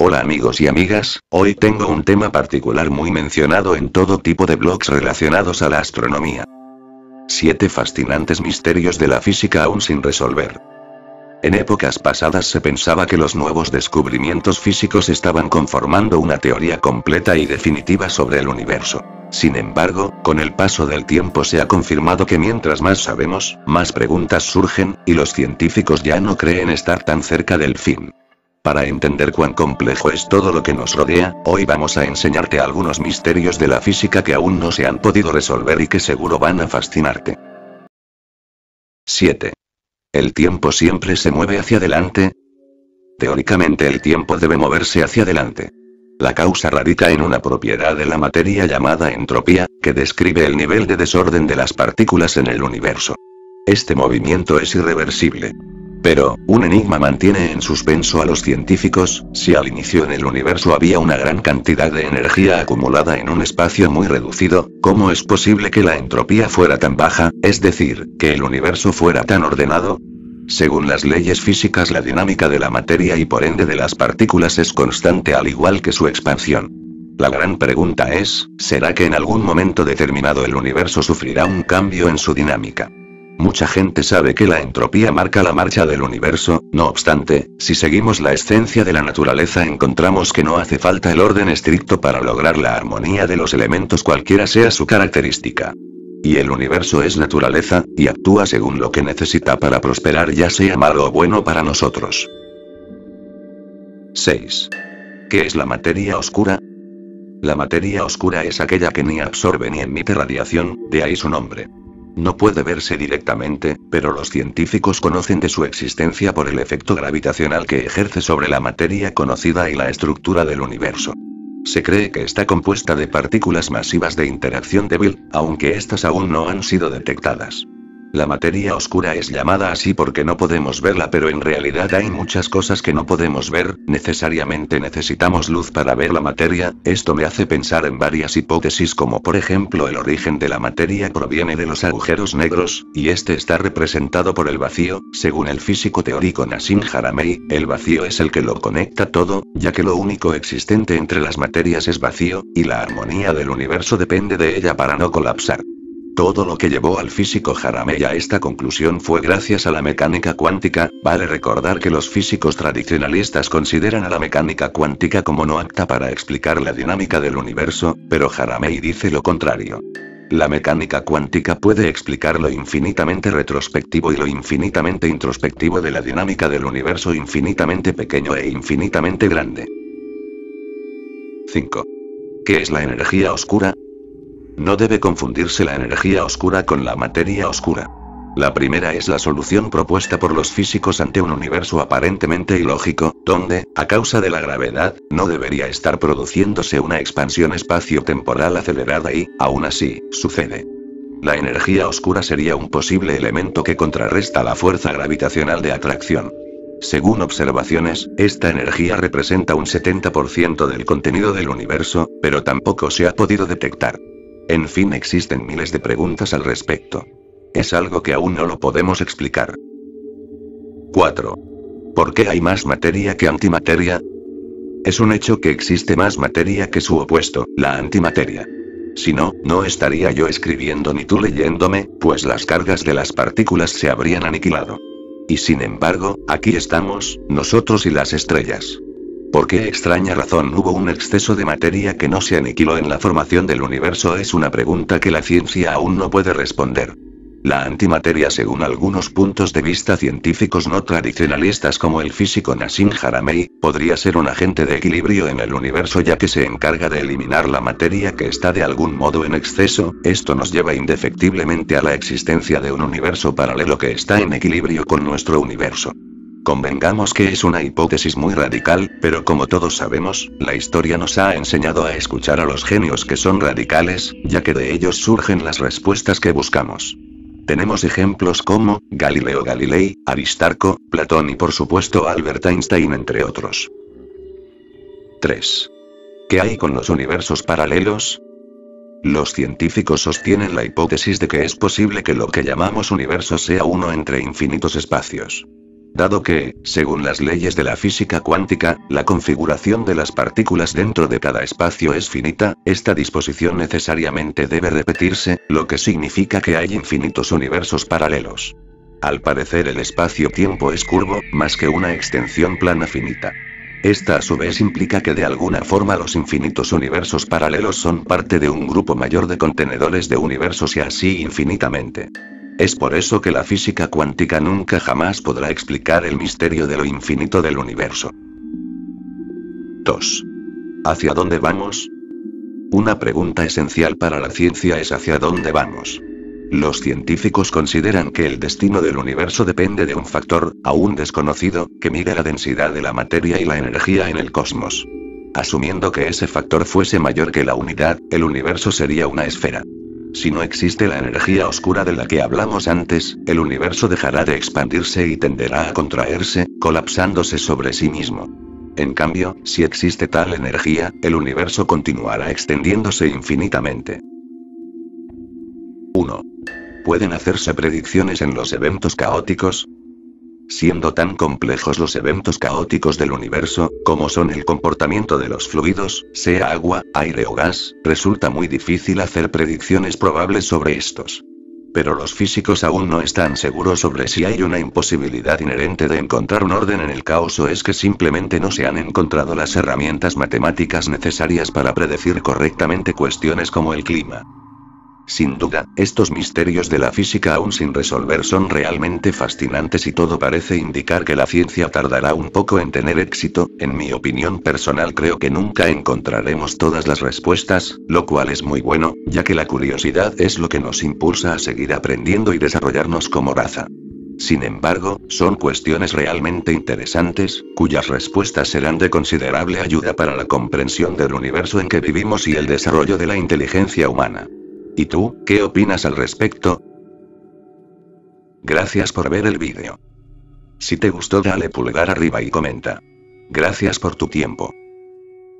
Hola amigos y amigas, hoy tengo un tema particular muy mencionado en todo tipo de blogs relacionados a la astronomía. 7 fascinantes misterios de la física aún sin resolver. En épocas pasadas se pensaba que los nuevos descubrimientos físicos estaban conformando una teoría completa y definitiva sobre el universo. Sin embargo, con el paso del tiempo se ha confirmado que mientras más sabemos, más preguntas surgen, y los científicos ya no creen estar tan cerca del fin. Para entender cuán complejo es todo lo que nos rodea, hoy vamos a enseñarte algunos misterios de la física que aún no se han podido resolver y que seguro van a fascinarte. 7. El tiempo siempre se mueve hacia adelante. Teóricamente el tiempo debe moverse hacia adelante. La causa radica en una propiedad de la materia llamada entropía, que describe el nivel de desorden de las partículas en el universo. Este movimiento es irreversible, pero, un enigma mantiene en suspenso a los científicos, si al inicio en el universo había una gran cantidad de energía acumulada en un espacio muy reducido, ¿cómo es posible que la entropía fuera tan baja, es decir, que el universo fuera tan ordenado? Según las leyes físicas la dinámica de la materia y por ende de las partículas es constante al igual que su expansión. La gran pregunta es, ¿será que en algún momento determinado el universo sufrirá un cambio en su dinámica? Mucha gente sabe que la entropía marca la marcha del universo, no obstante, si seguimos la esencia de la naturaleza encontramos que no hace falta el orden estricto para lograr la armonía de los elementos cualquiera sea su característica. Y el universo es naturaleza, y actúa según lo que necesita para prosperar ya sea malo o bueno para nosotros. 6. ¿Qué es la materia oscura? La materia oscura es aquella que ni absorbe ni emite radiación, de ahí su nombre. No puede verse directamente, pero los científicos conocen de su existencia por el efecto gravitacional que ejerce sobre la materia conocida y la estructura del universo. Se cree que está compuesta de partículas masivas de interacción débil, aunque estas aún no han sido detectadas. La materia oscura es llamada así porque no podemos verla, pero en realidad hay muchas cosas que no podemos ver, necesariamente necesitamos luz para ver la materia, esto me hace pensar en varias hipótesis como por ejemplo el origen de la materia proviene de los agujeros negros, y este está representado por el vacío, según el físico teórico Nassim Haramei, el vacío es el que lo conecta todo, ya que lo único existente entre las materias es vacío, y la armonía del universo depende de ella para no colapsar. Todo lo que llevó al físico Jaramey a esta conclusión fue gracias a la mecánica cuántica, vale recordar que los físicos tradicionalistas consideran a la mecánica cuántica como no apta para explicar la dinámica del universo, pero Jaramey dice lo contrario. La mecánica cuántica puede explicar lo infinitamente retrospectivo y lo infinitamente introspectivo de la dinámica del universo infinitamente pequeño e infinitamente grande. 5. ¿Qué es la energía oscura? No debe confundirse la energía oscura con la materia oscura. La primera es la solución propuesta por los físicos ante un universo aparentemente ilógico, donde, a causa de la gravedad, no debería estar produciéndose una expansión espacio-temporal acelerada y, aún así, sucede. La energía oscura sería un posible elemento que contrarresta la fuerza gravitacional de atracción. Según observaciones, esta energía representa un 70% del contenido del universo, pero tampoco se ha podido detectar. En fin, existen miles de preguntas al respecto. Es algo que aún no lo podemos explicar. 4. ¿Por qué hay más materia que antimateria? Es un hecho que existe más materia que su opuesto, la antimateria. Si no, no estaría yo escribiendo ni tú leyéndome, pues las cargas de las partículas se habrían aniquilado. Y sin embargo, aquí estamos, nosotros y las estrellas. Por qué extraña razón hubo un exceso de materia que no se aniquiló en la formación del universo es una pregunta que la ciencia aún no puede responder. La antimateria según algunos puntos de vista científicos no tradicionalistas como el físico Nassim Haramey, podría ser un agente de equilibrio en el universo ya que se encarga de eliminar la materia que está de algún modo en exceso, esto nos lleva indefectiblemente a la existencia de un universo paralelo que está en equilibrio con nuestro universo. Convengamos que es una hipótesis muy radical, pero como todos sabemos, la historia nos ha enseñado a escuchar a los genios que son radicales, ya que de ellos surgen las respuestas que buscamos. Tenemos ejemplos como Galileo Galilei, Aristarco, Platón y por supuesto Albert Einstein entre otros. 3. ¿Qué hay con los universos paralelos? Los científicos sostienen la hipótesis de que es posible que lo que llamamos universo sea uno entre infinitos espacios. Dado que, según las leyes de la física cuántica, la configuración de las partículas dentro de cada espacio es finita, esta disposición necesariamente debe repetirse, lo que significa que hay infinitos universos paralelos. Al parecer el espacio-tiempo es curvo, más que una extensión plana finita. Esta a su vez implica que de alguna forma los infinitos universos paralelos son parte de un grupo mayor de contenedores de universos y así infinitamente. Es por eso que la física cuántica nunca jamás podrá explicar el misterio de lo infinito del universo. 2. ¿Hacia dónde vamos? Una pregunta esencial para la ciencia es hacia dónde vamos. Los científicos consideran que el destino del universo depende de un factor, aún desconocido, que mide la densidad de la materia y la energía en el cosmos. Asumiendo que ese factor fuese mayor que la unidad, el universo sería una esfera. Si no existe la energía oscura de la que hablamos antes, el universo dejará de expandirse y tenderá a contraerse, colapsándose sobre sí mismo. En cambio, si existe tal energía, el universo continuará extendiéndose infinitamente. 1. Pueden hacerse predicciones en los eventos caóticos, siendo tan complejos los eventos caóticos del universo, como son el comportamiento de los fluidos, sea agua, aire o gas, resulta muy difícil hacer predicciones probables sobre estos. Pero los físicos aún no están seguros sobre si hay una imposibilidad inherente de encontrar un orden en el caos o es que simplemente no se han encontrado las herramientas matemáticas necesarias para predecir correctamente cuestiones como el clima. Sin duda, estos misterios de la física aún sin resolver son realmente fascinantes y todo parece indicar que la ciencia tardará un poco en tener éxito, en mi opinión personal creo que nunca encontraremos todas las respuestas, lo cual es muy bueno, ya que la curiosidad es lo que nos impulsa a seguir aprendiendo y desarrollarnos como raza. Sin embargo, son cuestiones realmente interesantes, cuyas respuestas serán de considerable ayuda para la comprensión del universo en que vivimos y el desarrollo de la inteligencia humana. ¿Y tú, qué opinas al respecto? Gracias por ver el vídeo. Si te gustó dale pulgar arriba y comenta. Gracias por tu tiempo.